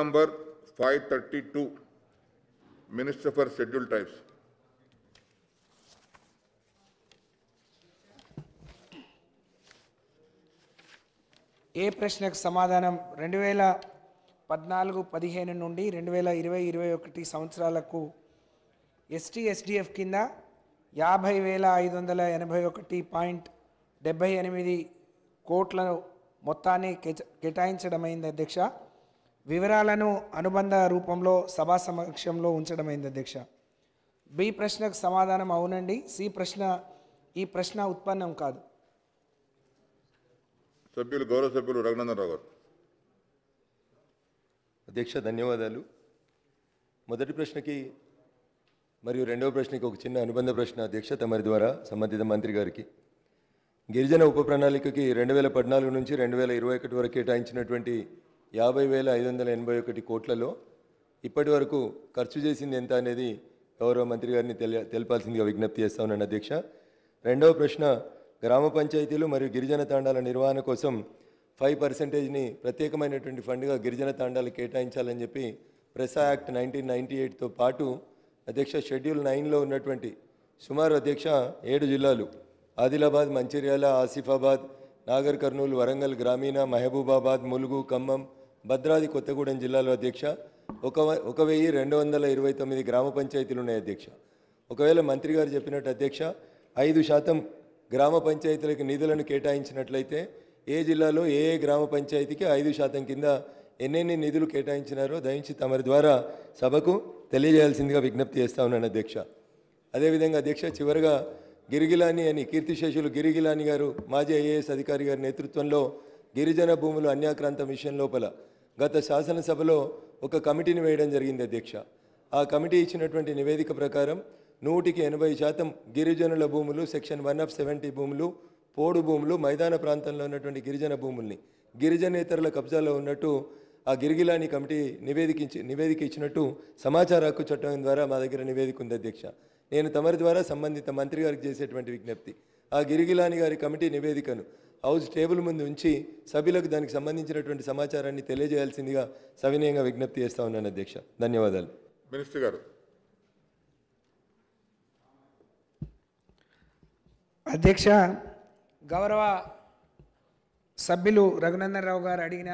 number five thirty two minister for schedule types ఏ ప్రశ్నకు సమాధానం రెండు వేల పద్నాలుగు పదిహేను నుండి రెండు వేల ఇరవై ఇరవై ఒకటి సంవత్సరాలకు ఎస్టీ ఎస్డిఎఫ్ కింద యాభై వేల ఐదు వందల ఎనభై ఒకటి పాయింట్ డెబ్బై ఎనిమిది కోట్ల మొత్తాన్ని కేటాయించడమైంది అధ్యక్ష వివరాలను అనుబంధ రూపంలో సభా సమక్షంలో ఉంచడమైంది అధ్యక్ష బి ప్రశ్నకు సమాధానం అవునండి సి ప్రశ్న ఈ ప్రశ్న ఉత్పన్నం కాదు సభ్యులు గౌరవ సభ్యులు రఘునందనరావు గారు అధ్యక్ష ధన్యవాదాలు మొదటి ప్రశ్నకి మరియు రెండవ ప్రశ్నకి ఒక చిన్న అనుబంధ ప్రశ్న అధ్యక్ష తమరి ద్వారా సంబంధిత మంత్రి గారికి గిరిజన ఉప ప్రణాళికకి రెండు వేల పద్నాలుగు నుంచి రెండు వేల ఇరవై ఒకటి వరకు కేటాయించినటువంటి యాభై వేల ఐదు వందల ఎనభై ఒకటి కోట్లలో ఇప్పటి వరకు ఖర్చు చేసింది ఎంత అనేది గౌరవ మంత్రి గారిని తెలియ తెలపాల్సిందిగా విజ్ఞప్తి చేస్తా ఉన్నాను అధ్యక్ష రెండవ ప్రశ్న గ్రామ పంచాయతీలు మరియు గిరిజన తాండాల నిర్వహణ కోసం ఫైవ్ పర్సెంటేజ్ని ప్రత్యేకమైనటువంటి ఫండ్గా గిరిజన తాండాలు కేటాయించాలని చెప్పి ప్రసా యాక్ట్ నైన్టీన్ నైంటీ ఎయిట్తో పాటు అధ్యక్ష షెడ్యూల్ నైన్లో ఉన్నటువంటి సుమారు అధ్యక్ష ఏడు జిల్లాలు ఆదిలాబాద్ మంచిర్యాల ఆసిఫాబాద్ నాగర్ కర్నూలు వరంగల్ గ్రామీణ మహబూబాబాద్ ములుగు ఖమ్మం భద్రాది కొత్తగూడెం జిల్లాలో అధ్యక్ష ఒక ఒక వెయ్యి రెండు వందల ఇరవై తొమ్మిది గ్రామ పంచాయతీలు ఉన్నాయి అధ్యక్ష ఒకవేళ మంత్రి గారు చెప్పినట్టు అధ్యక్ష ఐదు శాతం గ్రామ పంచాయతీలకు నిధులను కేటాయించినట్లయితే ఏ జిల్లాలో ఏ ఏ గ్రామ పంచాయతీకి ఐదు శాతం కింద ఎన్నెన్ని నిధులు కేటాయించినారో దయించి తమరి ద్వారా సభకు తెలియజేయాల్సిందిగా విజ్ఞప్తి చేస్తా ఉన్నాను అధ్యక్ష అదేవిధంగా అధ్యక్ష చివరిగా గిరిగిలాని అని కీర్తిశేషులు గిరిగిలాని గారు మాజీ ఐఏఎస్ అధికారి గారి నేతృత్వంలో గిరిజన భూములు అన్యాక్రాంత మిషన్ లోపల గత శాసనసభలో ఒక కమిటీని వేయడం జరిగింది అధ్యక్ష ఆ కమిటీ ఇచ్చినటువంటి నివేదిక ప్రకారం నూటికి ఎనభై శాతం గిరిజనుల భూములు సెక్షన్ వన్ ఆఫ్ సెవెంటీ భూములు పోడు భూములు మైదాన ప్రాంతంలో ఉన్నటువంటి గిరిజన భూముల్ని గిరిజనేతరుల కబ్జాలో ఉన్నట్టు ఆ గిరిగిలాని కమిటీ నివేదికించి నివేదిక ఇచ్చినట్టు సమాచార హక్కు చట్టం ద్వారా మా దగ్గర నివేదిక ఉంది అధ్యక్ష నేను తమరి ద్వారా సంబంధిత మంత్రి గారికి చేసేటువంటి విజ్ఞప్తి ఆ గిరిగిలాని గారి కమిటీ నివేదికను హౌస్ టేబుల్ ముందు ఉంచి సభ్యులకు దానికి సంబంధించినటువంటి సమాచారాన్ని తెలియజేయాల్సిందిగా సవినయంగా విజ్ఞప్తి చేస్తా ఉన్నాను అధ్యక్ష ధన్యవాదాలు మినిస్టర్ గారు అధ్యక్ష గౌరవ సభ్యులు రఘునందన్ రావు గారు అడిగిన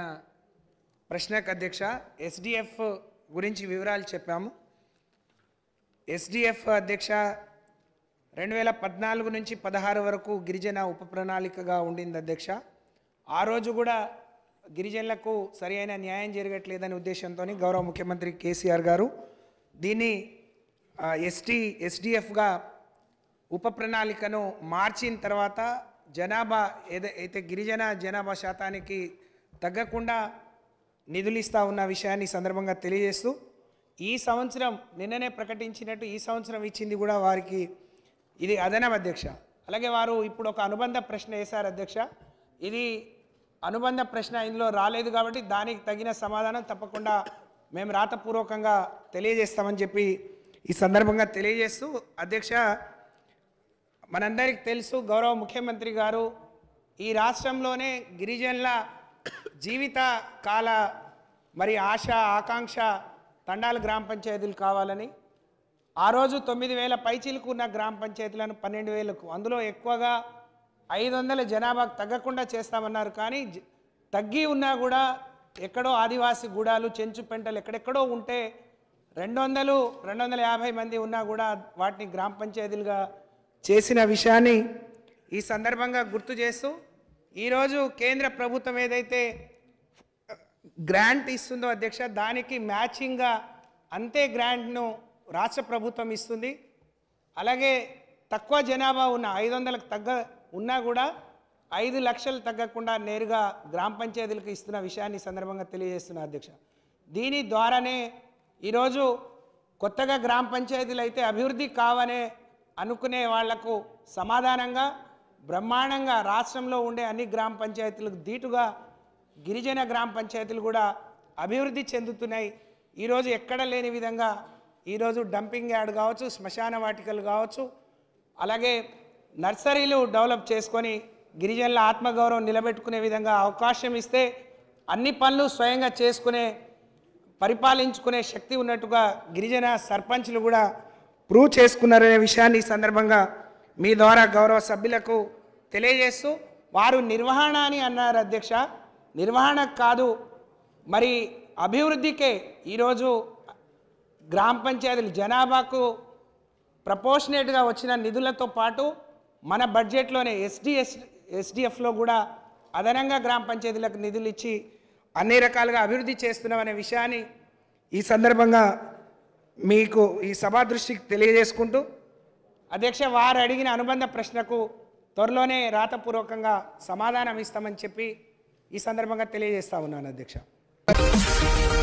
ప్రశ్నకు అధ్యక్ష ఎస్డిఎఫ్ గురించి వివరాలు చెప్పాము ఎస్డిఎఫ్ అధ్యక్ష రెండు వేల పద్నాలుగు నుంచి పదహారు వరకు గిరిజన ఉప ప్రణాళికగా ఉండింది అధ్యక్ష ఆ రోజు కూడా గిరిజనులకు సరి అయిన న్యాయం జరగట్లేదనే ఉద్దేశంతో గౌరవ ముఖ్యమంత్రి కేసీఆర్ గారు దీన్ని ఎస్టీ ఎస్డిఎఫ్గా ఉప ప్రణాళికను మార్చిన తర్వాత జనాభా అయితే గిరిజన జనాభా శాతానికి తగ్గకుండా నిధులు ఇస్తూ ఉన్న విషయాన్ని సందర్భంగా తెలియజేస్తూ ఈ సంవత్సరం నిన్ననే ప్రకటించినట్టు ఈ సంవత్సరం ఇచ్చింది కూడా వారికి ఇది అదనం అధ్యక్ష అలాగే వారు ఇప్పుడు ఒక అనుబంధ ప్రశ్న వేశారు అధ్యక్ష ఇది అనుబంధ ప్రశ్న ఇందులో రాలేదు కాబట్టి దానికి తగిన సమాధానం తప్పకుండా మేము రాతపూర్వకంగా తెలియజేస్తామని చెప్పి ఈ సందర్భంగా తెలియజేస్తూ అధ్యక్ష మనందరికీ తెలుసు గౌరవ ముఖ్యమంత్రి గారు ఈ రాష్ట్రంలోనే గిరిజనుల జీవిత కాల మరి ఆశ ఆకాంక్ష తండాల గ్రామ పంచాయతీలు కావాలని ఆ రోజు తొమ్మిది వేల పైచీలకు ఉన్న గ్రామ పంచాయతీలను పన్నెండు వేలకు అందులో ఎక్కువగా ఐదు వందల జనాభాకు తగ్గకుండా చేస్తామన్నారు కానీ తగ్గి ఉన్నా కూడా ఎక్కడో ఆదివాసీ గూడాలు చెంచు పెంటలు ఎక్కడెక్కడో ఉంటే రెండు వందలు రెండు వందల యాభై మంది ఉన్నా కూడా వాటిని గ్రామ పంచాయతీలుగా చేసిన విషయాన్ని ఈ సందర్భంగా గుర్తు చేస్తూ ఈరోజు కేంద్ర ప్రభుత్వం ఏదైతే గ్రాంట్ ఇస్తుందో అధ్యక్ష దానికి మ్యాచింగ్గా అంతే గ్రాంట్ను రాష్ట్ర ప్రభుత్వం ఇస్తుంది అలాగే తక్కువ జనాభా ఉన్న ఐదు వందలకు తగ్గ ఉన్నా కూడా ఐదు లక్షలు తగ్గకుండా నేరుగా గ్రామ పంచాయతీలకు ఇస్తున్న విషయాన్ని సందర్భంగా తెలియజేస్తున్న అధ్యక్ష దీని ద్వారానే ఈరోజు కొత్తగా గ్రామ పంచాయతీలు అయితే అభివృద్ధి కావనే అనుకునే వాళ్లకు సమాధానంగా బ్రహ్మాండంగా రాష్ట్రంలో ఉండే అన్ని గ్రామ పంచాయతీలకు ధీటుగా గిరిజన గ్రామ పంచాయతీలు కూడా అభివృద్ధి చెందుతున్నాయి ఈరోజు ఎక్కడ లేని విధంగా ఈరోజు డంపింగ్ యార్డ్ కావచ్చు శ్మశాన వాటికలు కావచ్చు అలాగే నర్సరీలు డెవలప్ చేసుకొని గిరిజనుల ఆత్మగౌరవం నిలబెట్టుకునే విధంగా అవకాశం ఇస్తే అన్ని పనులు స్వయంగా చేసుకునే పరిపాలించుకునే శక్తి ఉన్నట్టుగా గిరిజన సర్పంచ్లు కూడా ప్రూవ్ చేసుకున్నారనే విషయాన్ని ఈ సందర్భంగా మీ ద్వారా గౌరవ సభ్యులకు తెలియజేస్తూ వారు నిర్వహణ అని అన్నారు అధ్యక్ష నిర్వహణ కాదు మరి అభివృద్ధికే ఈరోజు గ్రామ పంచాయతీలు జనాభాకు ప్రపోర్షనేట్గా వచ్చిన నిధులతో పాటు మన బడ్జెట్లోనే ఎస్డిఎస్ ఎస్డిఎఫ్లో కూడా అదనంగా గ్రామ పంచాయతీలకు నిధులు ఇచ్చి అన్ని రకాలుగా అభివృద్ధి చేస్తున్నామనే విషయాన్ని ఈ సందర్భంగా మీకు ఈ సభా దృష్టికి తెలియజేసుకుంటూ అధ్యక్ష వారు అడిగిన అనుబంధ ప్రశ్నకు త్వరలోనే రాతపూర్వకంగా సమాధానం ఇస్తామని చెప్పి ఈ సందర్భంగా తెలియజేస్తా ఉన్నాను అధ్యక్ష